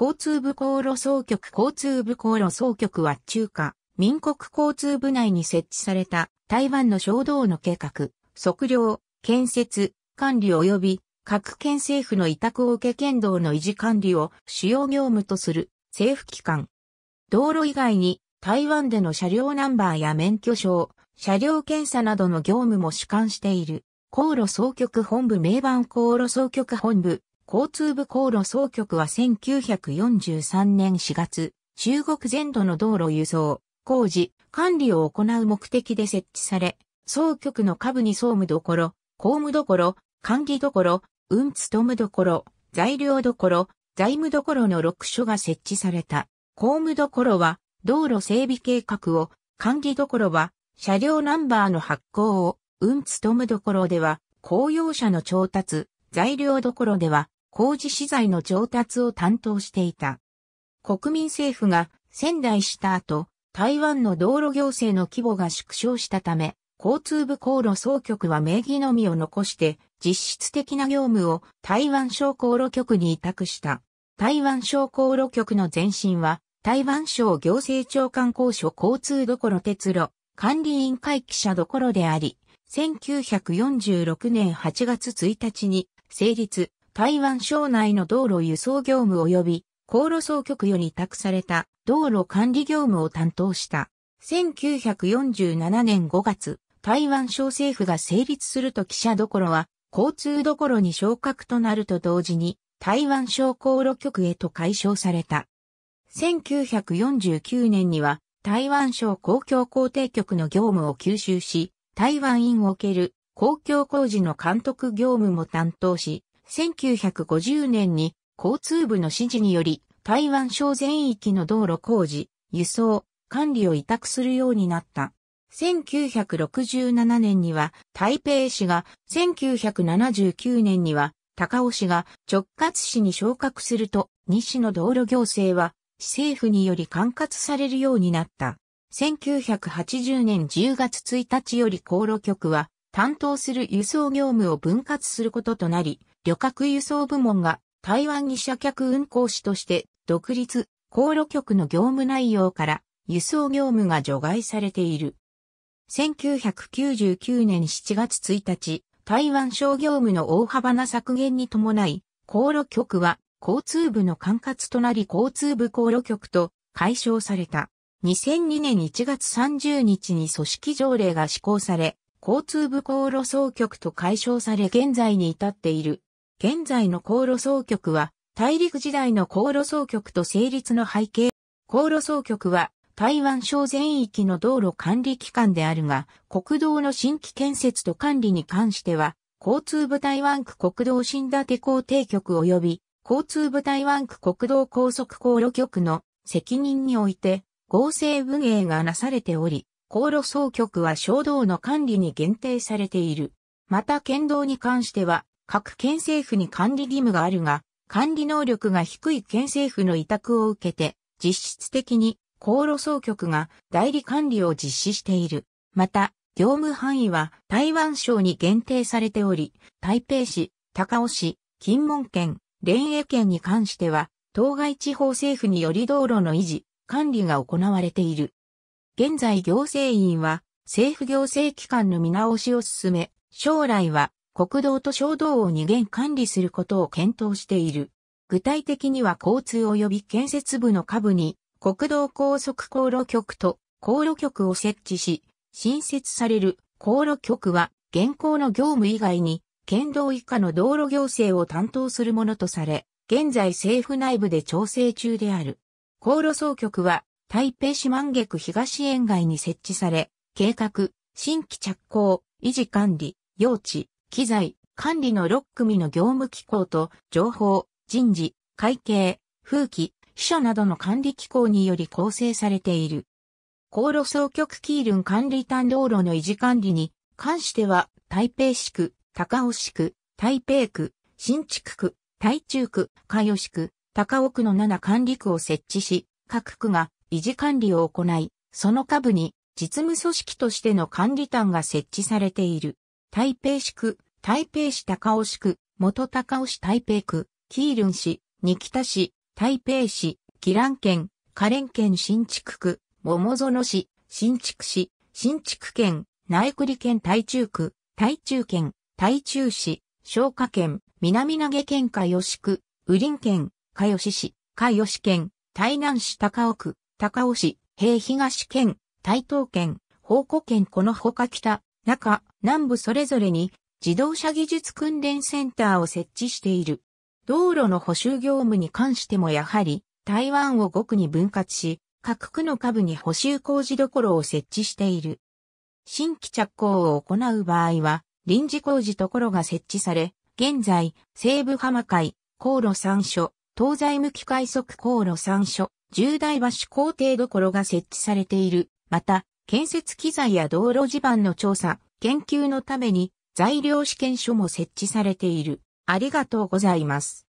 交通部航路総局交通部航路総局は中華、民国交通部内に設置された台湾の衝動の計画、測量、建設、管理及び各県政府の委託を受け県道の維持管理を主要業務とする政府機関。道路以外に台湾での車両ナンバーや免許証、車両検査などの業務も主管している。航路総局本部名番航路総局本部、交通部航路総局は1943年4月、中国全土の道路輸送、工事、管理を行う目的で設置され、総局の下部に総務どころ、公務どころ、管理どころ、運務どころ、材料どころ、財務どころの6所が設置された。公務どころは、道路整備計画を、管理どころは、車両ナンバーの発行を、運務どころでは、公用車の調達、材料どころでは、工事資材の調達を担当していた。国民政府が仙台した後、台湾の道路行政の規模が縮小したため、交通部航路総局は名義のみを残して、実質的な業務を台湾省航路局に委託した。台湾省航路局の前身は、台湾省行政長官公署交通どころ鉄路管理委員会記者どころであり、1946年8月1日に成立、台湾省内の道路輸送業務及び航路総局より託された道路管理業務を担当した。1947年5月、台湾省政府が成立すると記者どころは交通どころに昇格となると同時に台湾省航路局へと解消された。1949年には台湾省公共工程局の業務を吸収し、台湾院を受ける公共工事の監督業務も担当し、1950年に交通部の指示により台湾省全域の道路工事、輸送、管理を委託するようになった。1967年には台北市が、1979年には高尾市が直轄市に昇格すると、西の道路行政は市政府により管轄されるようになった。1980年10月1日より航路局は担当する輸送業務を分割することとなり、旅客輸送部門が台湾に車客運行士として独立、航路局の業務内容から輸送業務が除外されている。1999年7月1日、台湾商業務の大幅な削減に伴い、航路局は交通部の管轄となり交通部航路局と解消された。2002年1月30日に組織条例が施行され、交通部航路総局と解消され現在に至っている。現在の航路総局は、大陸時代の航路総局と成立の背景。航路総局は、台湾省全域の道路管理機関であるが、国道の新規建設と管理に関しては、交通部台湾区国道新立工程局及び、交通部台湾区国道高速航路局の責任において、合成運営がなされており、航路総局は衝道の管理に限定されている。また県道に関しては、各県政府に管理義務があるが、管理能力が低い県政府の委託を受けて、実質的に航路総局が代理管理を実施している。また、業務範囲は台湾省に限定されており、台北市、高尾市、金門県、連営県に関しては、当該地方政府により道路の維持、管理が行われている。現在行政院は、政府行政機関の見直しを進め、将来は国道と小道を二元管理することを検討している。具体的には交通及び建設部の下部に国道高速航路局と航路局を設置し、新設される航路局は現行の業務以外に県道以下の道路行政を担当するものとされ、現在政府内部で調整中である。航路総局は台北市万月東沿岸に設置され、計画、新規着工、維持管理、用地、機材、管理の6組の業務機構と、情報、人事、会計、風紀、秘書などの管理機構により構成されている。航路総局キールン管理担道路の維持管理に関しては、台北市区、高尾市区、台北区、新築区、台中区、海洋市区、高尾区の7管理区を設置し、各区が維持管理を行い、その下部に実務組織としての管理担が設置されている。台北市区、台北市高尾市区、元高尾市台北区、キールン市、仁北市、台北市、キラン県、カレン県新築区、桃園市、新築市、新築県、内栗県台中区、台中県、台中市、昭和県、南投県加吉区、雨林県、加吉市、加吉県、台南市高尾区、高尾市、平東県、台東県、宝庫県このほか北、中、南部それぞれに自動車技術訓練センターを設置している。道路の補修業務に関してもやはり台湾を5区に分割し、各区の下部に補修工事どころを設置している。新規着工を行う場合は、臨時工事ところが設置され、現在、西部浜海、航路3所、東西向き快速航路3所、重大橋工程どころが設置されている。また、建設機材や道路地盤の調査、研究のために材料試験所も設置されている。ありがとうございます。